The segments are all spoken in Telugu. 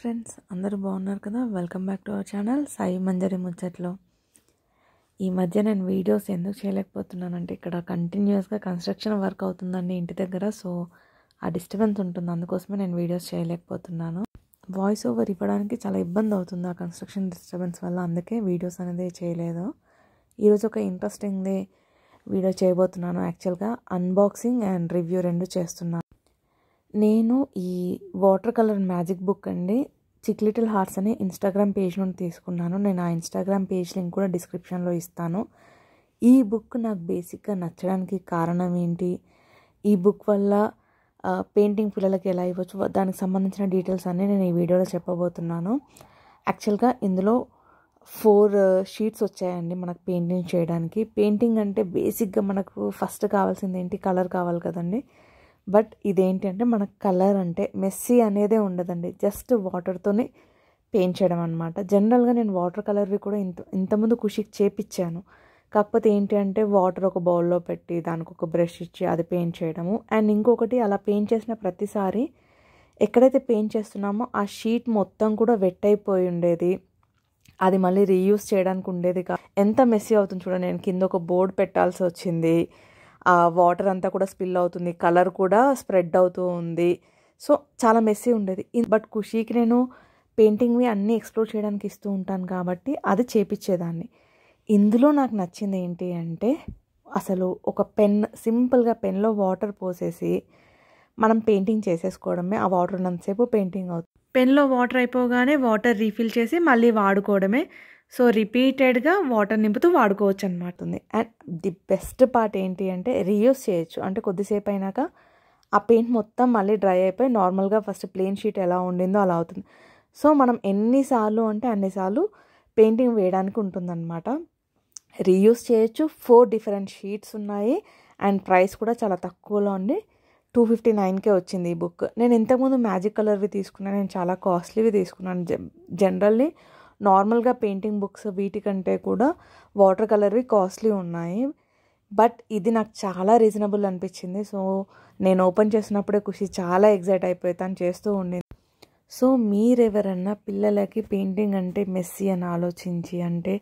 ఫ్రెండ్స్ అందరూ బాగున్నారు కదా welcome back to our channel Sai Manjari ముచ్చట్లో ఈ మధ్య నేను వీడియోస్ ఎందుకు చేయలేకపోతున్నానంటే ఇక్కడ కంటిన్యూస్గా కన్స్ట్రక్షన్ వర్క్ అవుతుందండి ఇంటి దగ్గర సో ఆ డిస్టర్బెన్స్ ఉంటుంది అందుకోసమే నేను వీడియోస్ చేయలేకపోతున్నాను వాయిస్ ఓవర్ ఇవ్వడానికి చాలా ఇబ్బంది అవుతుంది ఆ కన్స్ట్రక్షన్ డిస్టర్బెన్స్ వల్ల అందుకే వీడియోస్ అనేది చేయలేదు ఈరోజు ఒక ఇంట్రెస్టింగ్ది వీడియో చేయబోతున్నాను యాక్చువల్గా అన్బాక్సింగ్ అండ్ రివ్యూ రెండు చేస్తున్నాను నేను ఈ వాటర్ కలర్ మ్యాజిక్ బుక్ అండి చిక్ లిటిల్ హార్ట్స్ అనే ఇన్స్టాగ్రామ్ పేజ్ నుండి తీసుకున్నాను నేను ఆ ఇన్స్టాగ్రామ్ పేజ్ లింక్ కూడా డిస్క్రిప్షన్లో ఇస్తాను ఈ బుక్ నాకు బేసిక్గా నచ్చడానికి కారణం ఏంటి ఈ బుక్ వల్ల పెయింటింగ్ పిల్లలకి ఎలా ఇవ్వచ్చు దానికి సంబంధించిన డీటెయిల్స్ అన్నీ నేను ఈ వీడియోలో చెప్పబోతున్నాను యాక్చువల్గా ఇందులో ఫోర్ షీట్స్ వచ్చాయండి మనకు పెయింటింగ్ చేయడానికి పెయింటింగ్ అంటే బేసిక్గా మనకు ఫస్ట్ కావాల్సింది ఏంటి కలర్ కావాలి కదండి బట్ ఇదేంటంటే మనకు కలర్ అంటే మెస్సీ అనేదే ఉండదండి జస్ట్ వాటర్తోనే పెయింట్ చేయడం అనమాట జనరల్గా నేను వాటర్ కలర్వి కూడా ఇంత ఇంతముందు ఖుషికి చేపించాను కాకపోతే ఏంటి అంటే వాటర్ ఒక బౌల్లో పెట్టి దానికి ఒక బ్రష్ ఇచ్చి అది పెయింట్ చేయడము అండ్ ఇంకొకటి అలా పెయింట్ చేసిన ప్రతిసారి ఎక్కడైతే పెయింట్ చేస్తున్నామో ఆ షీట్ మొత్తం కూడా వెట్ అయిపోయి ఉండేది అది మళ్ళీ రీయూస్ చేయడానికి ఉండేది కా ఎంత మెస్సీ అవుతుంది చూడండి నేను కింద ఒక బోర్డు పెట్టాల్సి వచ్చింది వాటర్ అంతా కూడా స్పిల్ అవుతుంది కలర్ కూడా స్ప్రెడ్ అవుతూ ఉంది సో చాలా మెస్సీ ఉండేది బట్ ఖుషీకి నేను పెయింటింగ్వి అన్నీ ఎక్స్ప్లోర్ చేయడానికి ఇస్తూ ఉంటాను కాబట్టి అది చేపించేదాన్ని ఇందులో నాకు నచ్చింది ఏంటి అంటే అసలు ఒక పెన్ సింపుల్గా పెన్లో వాటర్ పోసేసి మనం పెయింటింగ్ చేసేసుకోవడమే ఆ వాటర్ ఉన్నంతసేపు పెయింటింగ్ అవుతుంది పెన్లో వాటర్ అయిపోగానే వాటర్ రీఫిల్ చేసి మళ్ళీ వాడుకోవడమే సో రిపీటెడ్గా వాటర్ నింపుతూ వాడుకోవచ్చు అనమాట అండ్ ది బెస్ట్ పార్ట్ ఏంటి అంటే రీయూస్ చేయొచ్చు అంటే కొద్దిసేపు అయినాక ఆ పెయింట్ మొత్తం మళ్ళీ డ్రై అయిపోయి నార్మల్గా ఫస్ట్ ప్లెయిన్ షీట్ ఎలా ఉండిందో అలా అవుతుంది సో మనం ఎన్నిసార్లు అంటే అన్నిసార్లు పెయింటింగ్ వేయడానికి ఉంటుందన్నమాట రీయూస్ చేయొచ్చు ఫోర్ డిఫరెంట్ షీట్స్ ఉన్నాయి అండ్ ప్రైస్ కూడా చాలా తక్కువలో ఉంది టూ ఫిఫ్టీ నైన్కే వచ్చింది ఈ బుక్ నేను ఇంతకుముందు మ్యాజిక్ కలర్వి తీసుకున్నాను నేను చాలా కాస్ట్లీవి తీసుకున్నాను జనరల్లీ నార్మల్గా పెయింటింగ్ బుక్స్ వీటికంటే కూడా వాటర్ కలర్వి కాస్ట్లీ ఉన్నాయి బట్ ఇది నాకు చాలా రీజనబుల్ అనిపించింది సో నేను ఓపెన్ చేసినప్పుడే ఖుషి చాలా ఎగ్జైట్ అయిపోతాను చేస్తూ ఉండింది సో మీరెవరన్నా పిల్లలకి పెయింటింగ్ అంటే మెస్సీ అని ఆలోచించి అంటే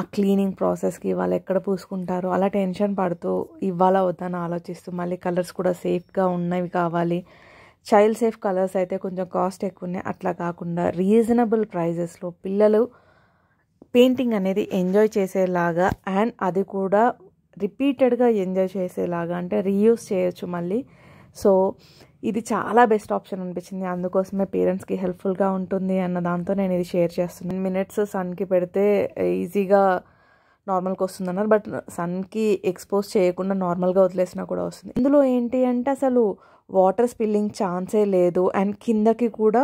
ఆ క్లీనింగ్ ప్రాసెస్కి వాళ్ళు ఎక్కడ పూసుకుంటారు అలా టెన్షన్ పడుతూ ఇవ్వాలా వద్దని ఆలోచిస్తూ మళ్ళీ కలర్స్ కూడా సేఫ్గా ఉన్నవి కావాలి చైల్డ్ సేఫ్ కలర్స్ అయితే కొంచెం కాస్ట్ ఎక్కువ ఉన్నాయి అట్లా కాకుండా రీజనబుల్ ప్రైజెస్లో పిల్లలు పెయింటింగ్ అనేది ఎంజాయ్ చేసేలాగా అండ్ అది కూడా రిపీటెడ్గా ఎంజాయ్ చేసేలాగా అంటే రీయూస్ చేయొచ్చు మళ్ళీ సో ఇది చాలా బెస్ట్ ఆప్షన్ అనిపించింది అందుకోసమే పేరెంట్స్కి హెల్ప్ఫుల్గా ఉంటుంది అన్న దాంతో నేను ఇది షేర్ చేస్తున్నాను మినిట్స్ సన్కి పెడితే ఈజీగా నార్మల్గా వస్తుంది అన్నారు బట్ సన్కి ఎక్స్పోజ్ చేయకుండా నార్మల్గా వదిలేసినా కూడా వస్తుంది ఇందులో ఏంటి అంటే అసలు వాటర్ స్పిల్లింగ్ ఛాన్సే లేదు అండ్ కిందకి కూడా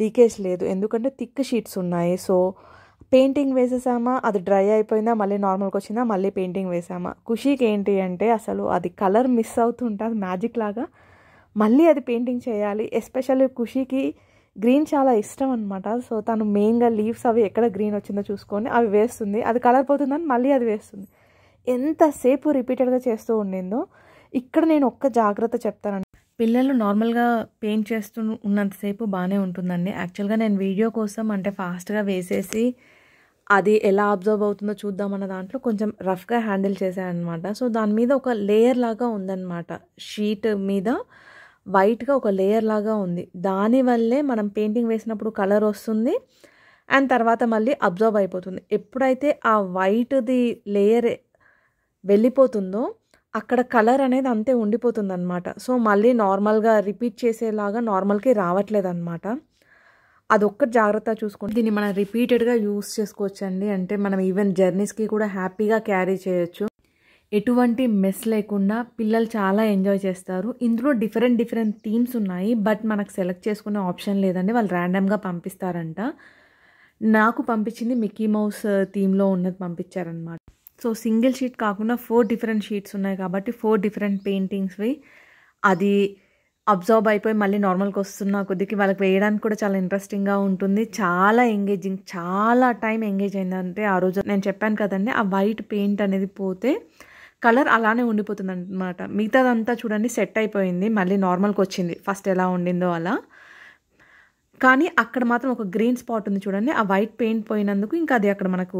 లీకేజ్ లేదు ఎందుకంటే థిక్ షీట్స్ ఉన్నాయి సో పెయింటింగ్ వేసేసామా అది డ్రై అయిపోయిందా మళ్ళీ నార్మల్కి వచ్చిందా మళ్ళీ పెయింటింగ్ వేసామా ఖుషీకి ఏంటి అంటే అసలు అది కలర్ మిస్ అవుతుంటుంది మ్యాజిక్ లాగా మళ్ళీ అది పెయింటింగ్ చేయాలి ఎస్పెషల్లీ ఖుషీకి గ్రీన్ చాలా ఇష్టం అనమాట సో తను మెయిన్గా లీవ్స్ అవి ఎక్కడ గ్రీన్ వచ్చిందో చూసుకొని అవి వేస్తుంది అది కలర్ పోతుందని మళ్ళీ అది వేస్తుంది ఎంతసేపు రిపీటెడ్గా చేస్తూ ఉండిందో ఇక్కడ నేను ఒక్క జాగ్రత్త చెప్తాను పిల్లలు నార్మల్గా పెయింట్ చేస్తూ ఉన్నంతసేపు బాగానే ఉంటుందండి యాక్చువల్గా నేను వీడియో కోసం అంటే ఫాస్ట్గా వేసేసి అది ఎలా అబ్జర్వ్ అవుతుందో చూద్దామన్న దాంట్లో కొంచెం రఫ్గా హ్యాండిల్ చేశానమాట సో దాని మీద ఒక లేయర్ లాగా ఉందన్నమాట షీట్ మీద వైట్గా ఒక లేయర్ లాగా ఉంది దానివల్లే మనం పెయింటింగ్ వేసినప్పుడు కలర్ వస్తుంది అండ్ తర్వాత మళ్ళీ అబ్జర్వ్ అయిపోతుంది ఎప్పుడైతే ఆ వైట్ది లేయర్ వెళ్ళిపోతుందో అక్కడ కలర్ అనేది అంతే ఉండిపోతుంది అనమాట సో మళ్ళీ నార్మల్గా రిపీట్ చేసేలాగా నార్మల్కి రావట్లేదు అనమాట అదొక్కటి జాగ్రత్త చూసుకుంటే దీన్ని మనం రిపీటెడ్గా యూస్ చేసుకోవచ్చండి అంటే మనం ఈవెన్ జర్నీస్కి కూడా హ్యాపీగా క్యారీ చేయొచ్చు ఎటువంటి మెస్ లేకుండా పిల్లలు చాలా ఎంజాయ్ చేస్తారు ఇందులో డిఫరెంట్ డిఫరెంట్ థీమ్స్ ఉన్నాయి బట్ మనకు సెలెక్ట్ చేసుకునే ఆప్షన్ లేదండి వాళ్ళు ర్యాండమ్గా పంపిస్తారంట నాకు పంపించింది మిక్కీ మౌస్ థీమ్లో ఉన్నది పంపించారనమాట సో సింగిల్ షీట్ కాకుండా ఫోర్ డిఫరెంట్ షీట్స్ ఉన్నాయి కాబట్టి ఫోర్ డిఫరెంట్ పెయింటింగ్స్వి అది అబ్జర్వ్ అయిపోయి మళ్ళీ నార్మల్కి వస్తున్న కొద్దికి వాళ్ళకి వేయడానికి కూడా చాలా ఇంట్రెస్టింగ్గా ఉంటుంది చాలా ఎంగేజింగ్ చాలా టైం ఎంగేజ్ అయిందంటే ఆ రోజు నేను చెప్పాను కదండి ఆ వైట్ పెయింట్ అనేది పోతే కలర్ అలానే ఉండిపోతుంది అనమాట మిగతాదంతా చూడండి సెట్ అయిపోయింది మళ్ళీ నార్మల్కి వచ్చింది ఫస్ట్ ఎలా ఉండిందో అలా కానీ అక్కడ మాత్రం ఒక గ్రీన్ స్పాట్ ఉంది చూడండి ఆ వైట్ పెయింట్ పోయినందుకు ఇంకా అది అక్కడ మనకు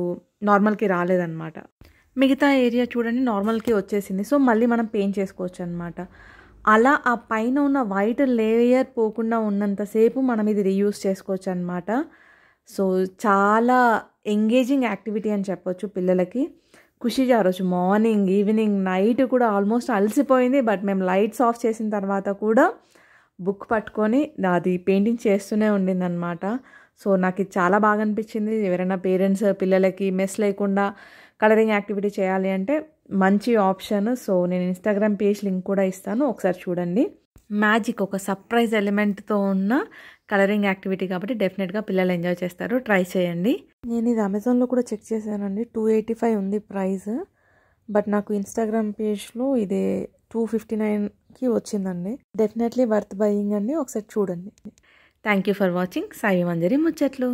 నార్మల్కి రాలేదన్నమాట మిగతా ఏరియా చూడండి నార్మల్కి వచ్చేసింది సో మళ్ళీ మనం పెయింట్ చేసుకోవచ్చు అనమాట అలా ఆ పైన ఉన్న వైట్ లేయర్ పోకుండా ఉన్నంతసేపు మనం ఇది రీయూస్ చేసుకోవచ్చు అనమాట సో చాలా ఎంగేజింగ్ యాక్టివిటీ అని చెప్పొచ్చు పిల్లలకి ఖుషి రోజు మార్నింగ్ ఈవినింగ్ నైట్ కూడా ఆల్మోస్ట్ అలసిపోయింది బట్ మేము లైట్స్ ఆఫ్ చేసిన తర్వాత కూడా బుక్ పట్టుకొని అది పెయింటింగ్ చేస్తూనే ఉండిందనమాట సో నాకు ఇది చాలా బాగా అనిపించింది ఎవరైనా పేరెంట్స్ పిల్లలకి మెస్ లేకుండా కలరింగ్ యాక్టివిటీ చేయాలి అంటే మంచి ఆప్షన్ సో నేను ఇన్స్టాగ్రామ్ పేజ్ లింక్ కూడా ఇస్తాను ఒకసారి చూడండి మ్యాజిక్ ఒక సర్ప్రైజ్ ఎలిమెంట్తో ఉన్న కలరింగ్ యాక్టివిటీ కాబట్టి డెఫినెట్గా పిల్లలు ఎంజాయ్ చేస్తారు ట్రై చేయండి నేను ఇది అమెజాన్లో కూడా చెక్ చేశానండి టూ ఎయిటీ ఫైవ్ ఉంది ప్రైస్ బట్ నాకు ఇన్స్టాగ్రామ్ పేజ్లో ఇదే టూ ఫిఫ్టీ నైన్ కి వచ్చిందండి డెఫినెట్లీ వర్త్ బయింగ్ అండి ఒకసారి చూడండి thank you for watching Sai Manjari ముచ్చట్లు